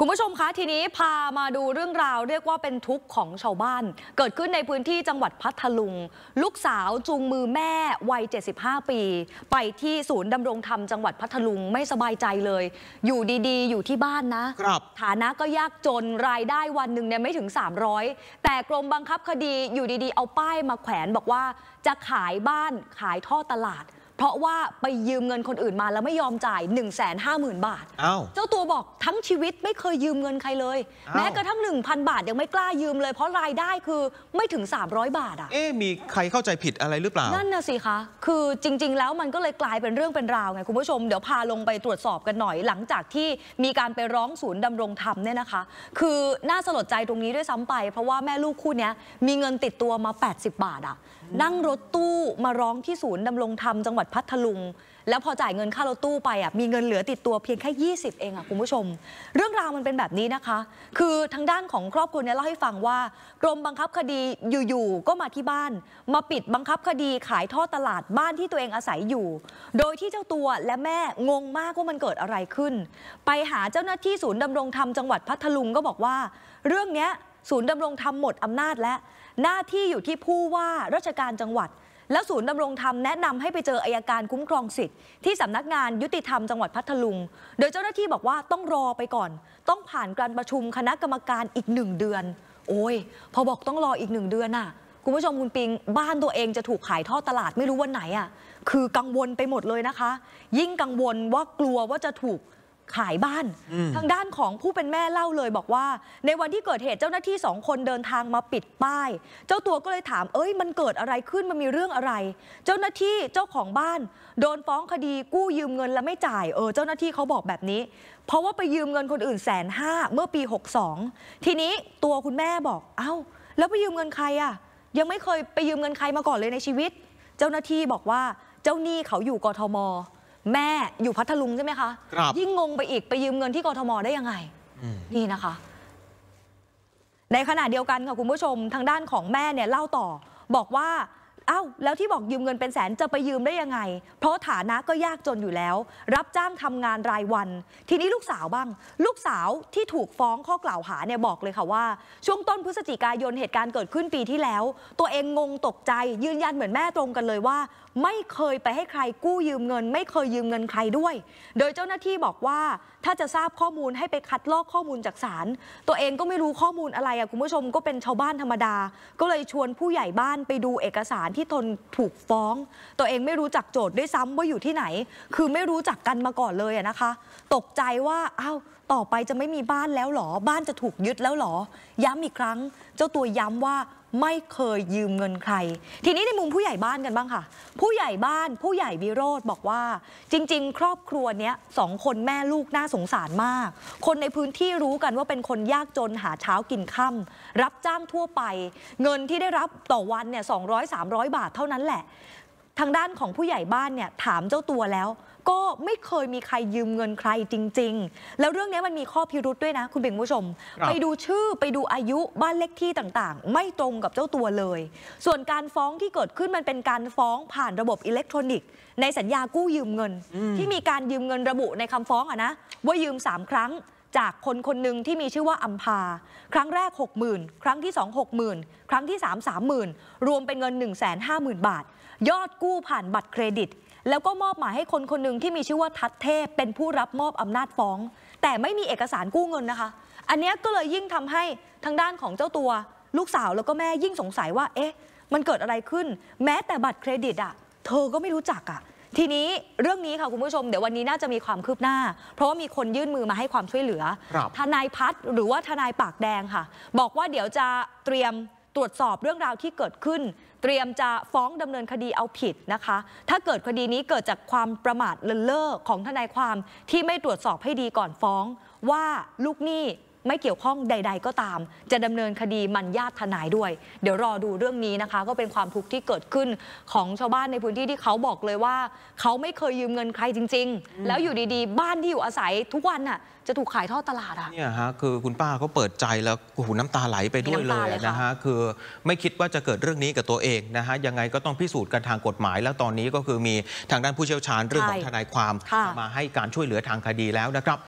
คุณผู้ชมคะ ทีนี้พามาดูเรื่องราวเรียกว่าเป็นทุกข์ของชาวบ้าน เกิดขึ้นในพื้นที่จังหวัดพัทลุง ลูกสาวจูงมือแม่วัย 75 ปี ไปที่ศูนย์ดำรงธรรมจังหวัดพัทลุงไม่สบายใจเลย อยู่ดีๆ อยู่ที่บ้านนะครับฐานะก็ยากจนรายได้วันหนึ่งเนี่ยไม่ถึง 300 แต่กรมบังคับคดีอยู่ดีๆ เอาป้ายมาแขวนบอกว่าจะขายบ้านขายท่อตลาดเพราะว่าไปยืมเงินคนอื่นมาแล้วไม่ยอมจ่าย 1 5 0 0 0 0 บาทาเจ้าตัวบอกทั้งชีวิตไม่เคยยืมเงินใครเลยเแม้กระทั่ง1,000 บาทยังไม่กล้ายืมเลยเพราะรายได้คือไม่ถึง 300 บาท อ่ะ เอ๊มีใครเข้าใจผิดอะไรหรือเปล่า นั่นน่ะสิคะ คือจริงๆแล้วมันก็เลยกลายเป็นเรื่องเป็นราวไง คุณผู้ชมเดี๋ยวพาลงไปตรวจสอบกันหน่อยหลังจากที่มีการไปร้องศูนย์ดำรงธรรมเนี่ยนะคะ คือน่าสลดใจตรงนี้ด้วยซ้ำไป เพราะว่าแม่ลูกคู่นี้มีเงินติดตัวมา 80 บาทอะนั่งรถตู้มาร้องที่ศูนย์ดำรงธรรม จังหวัดพัทลุง แล้วพอจ่ายเงินค่ารถตู้ไปอ่ะมีเงินเหลือติดตัวเพียงแค่ 20 เองอ่ะคุณผู้ชม เรื่องราวมันเป็นแบบนี้นะคะ คือทางด้านของครอบครัวเนี่ยเล่าให้ฟังว่า กรมบังคับคดีอยู่ ๆ ก็มาที่บ้าน มาปิดบังคับคดีขายท่อตลาดบ้านที่ตัวเองอาศัยอยู่ โดยที่เจ้าตัวและแม่งงมากว่ามันเกิดอะไรขึ้น ไปหาเจ้าหน้าที่ศูนย์ดำรงธรรมจังหวัดพัทลุงก็บอกว่า เรื่องเนี้ยศูนย์ดำรงธรรมหมดอำนาจและหน้าที่อยู่ที่ผู้ว่าราชการจังหวัด แล้วศูนย์ดำรงธรรมแนะนำให้ไปเจออายการคุ้มครองสิทธิ์ที่สำนักงานยุติธรรมจังหวัดพัทลุงโดยเจ้าหน้าที่บอกว่าต้องรอไปก่อน ต้องผ่านการประชุมคณะกรรมการอีกหนึ่งเดือน โอ้ยพอบอกต้องรออีกหนึ่งเดือนน่ะคุณผู้ชมคุณปิง บ้านตัวเองจะถูกขายทอดตลาดไม่รู้วันไหนอ่ะคือกังวลไปหมดเลยนะคะ ยิ่งกังวลว่ากลัวว่าจะถูกขายบ้านทางด้านของผู้เป็นแม่เล่าเลยบอกว่าในวันที่เกิดเหตุเจ้าหน้าที่สองคนเดินทางมาปิดป้าย เจ้าตัวก็เลยถามเอ้ย มันเกิดอะไรขึ้น มันมีเรื่องอะไร เจ้าหน้าที่เจ้าของบ้าน โดนฟ้องคดีกู้ยืมเงินแล้วไม่จ่ายเออ เจ้าหน้าที่เขาบอกแบบนี้ เพราะว่าไปยืมเงินคนอื่นแสนห้าเมื่อปี62ทีนี้ตัวคุณแม่บอกเอา้า แล้วไปยืมเงินใครอะยังไม่เคยไปยืมเงินใครมาก่อนเลยในชีวิต เจ้าหน้าที่บอกว่าเจ้าหนี้เขาอยู่กทมแม่อยู่พัทลุงใช่ไหมคะครับยิ่งงงไปอีกไปยืมเงินที่กทมได้ยังไงนี่นะคะ ในขณะเดียวกันค่ะคุณผู้ชมทางด้านของแม่เนี่ยเล่าต่อบอกว่า เอ้าแล้วที่บอกยืมเงินเป็นแสนจะไปยืมได้ยังไง เพราะฐานะก็ยากจนอยู่แล้ว รับจ้างทำงานรายวัน ทีนี้ลูกสาวบ้าง ลูกสาวที่ถูกฟ้องข้อกล่าวหาเนี่ยบอกเลยค่ะว่า ช่วงต้นพฤศจิกายนเหตุการณ์เกิดขึ้นปีที่แล้ว ตัวเองงงตกใจยืนยันเหมือนแม่ตรงกันเลยว่าไม่เคยไปให้ใครกู้ยืมเงิน ไม่เคยยืมเงินใครด้วย โดยเจ้าหน้าที่บอกว่าถ้าจะทราบข้อมูลให้ไปคัดลอกข้อมูลจากศาลตัวเองก็ไม่รู้ข้อมูลอะไรอะคุณผู้ชมก็เป็นชาวบ้านธรรมดา ก็เลยชวนผู้ใหญ่บ้านไปดูเอกสารที่ทนถูกฟ้อง ตัวเองไม่รู้จักโจทย์ด้วยซ้ำว่าอยู่ที่ไหน คือไม่รู้จักกันมาก่อนเลยอะนะคะ ตกใจว่าอ้าวต่อไปจะไม่มีบ้านแล้วหรอบ้านจะถูกยึดแล้วหรอย้ำอีกครั้ง เจ้าตัวย้ำว่าไม่เคยยืมเงินใคร ทีนี้ในมุมผู้ใหญ่บ้านกันบ้างค่ะ ผู้ใหญ่บ้านผู้ใหญ่วิโรธบอกว่าจริงๆ ครอบครัวเนี้ยสองคนแม่ลูกน่าสงสารมาก คนในพื้นที่รู้กันว่าเป็นคนยากจนหาเช้ากินค่ารับจ้างทั่วไป เงินที่ได้รับต่อวันเนี่ยสองร้อยสามร้อยบาทเท่านั้นแหละ ทางด้านของผู้ใหญ่บ้านเนี่ยถามเจ้าตัวแล้วก็ไม่เคยมีใครยืมเงินใครจริง ๆ แล้วเรื่องนี้มันมีข้อพิรุธด้วยนะ คุณเบงผู้ชม ไปดูชื่อไปดูอายุบ้านเลขที่ต่างๆ ไม่ตรงกับเจ้าตัวเลย ส่วนการฟ้องที่เกิดขึ้นมันเป็นการฟ้องผ่านระบบอิเล็กทรอนิกส์ ในสัญญากู้ยืมเงิน ที่มีการยืมเงินระบุในคำฟ้องอะนะว่ายืม 3 ครั้ง จากคนคนหนึ่งที่มีชื่อว่าอัมพาครั้งแรก60,000ครั้งที่ 2 60,000ครั้งที่ 3 30,000รวมเป็นเงิน150,000 บาท ยอดกู้ผ่านบัตรเครดิตแล้วก็มอบหมายให้คนคนหนึ่งที่มีชื่อว่าทัตเทพ เป็นผู้รับมอบอำนาจฟ้อง แต่ไม่มีเอกสารกู้เงินนะคะ อันนี้ก็เลยยิ่งทำให้ทางด้านของเจ้าตัวลูกสาวแล้วก็แม่ยิ่งสงสัยว่า เอ๊ะ มันเกิดอะไรขึ้น แม้แต่บัตรเครดิตอะเธอก็ไม่รู้จักอะทีนี้เรื่องนี้ค่ะ คุณผู้ชม เดี๋ยววันนี้น่าจะมีความคืบหน้า เพราะว่ามีคนยื่นมือมาให้ความช่วยเหลือ ทนายพัดหรือว่าทนายปากแดงค่ะ บอกว่าเดี๋ยวจะเตรียมตรวจสอบเรื่องราวที่เกิดขึ้นเตรียมจะฟ้องดำเนินคดีเอาผิดนะคะ ถ้าเกิดคดีนี้เกิดจากความประมาทเลินเล่อของทนายความที่ไม่ตรวจสอบให้ดีก่อนฟ้อง ว่าลูกหนี้ไม่เกี่ยวข้องใด ๆ ก็ตาม จะดำเนินคดีมันญาติทนายด้วยเดี๋ยวรอดูเรื่องนี้นะคะ ก็เป็นความทุกข์ที่เกิดขึ้นของชาวบ้านในพื้นที่ที่เขาบอกเลยว่า เขาไม่เคยยืมเงินใครจริง ๆ แล้วอยู่ดีๆ บ้านที่อยู่อาศัยทุกวันน่ะจะถูกขายทอดตลาดอ่ะเนี่ยฮะคือคุณป้าเขาเปิดใจแล้วหูน้ำตาไหลไปด้วยเลยนะฮะ คือไม่คิดว่าจะเกิดเรื่องนี้กับตัวเองนะฮะยังไงก็ต้องพิสูจน์กันทางกฎหมาย แล้วตอนนี้ก็คือมีทางด้านผู้เชี่ยวชาญเรื่องของทนายความมาให้การช่วยเหลือทางคดีแล้วนะครับ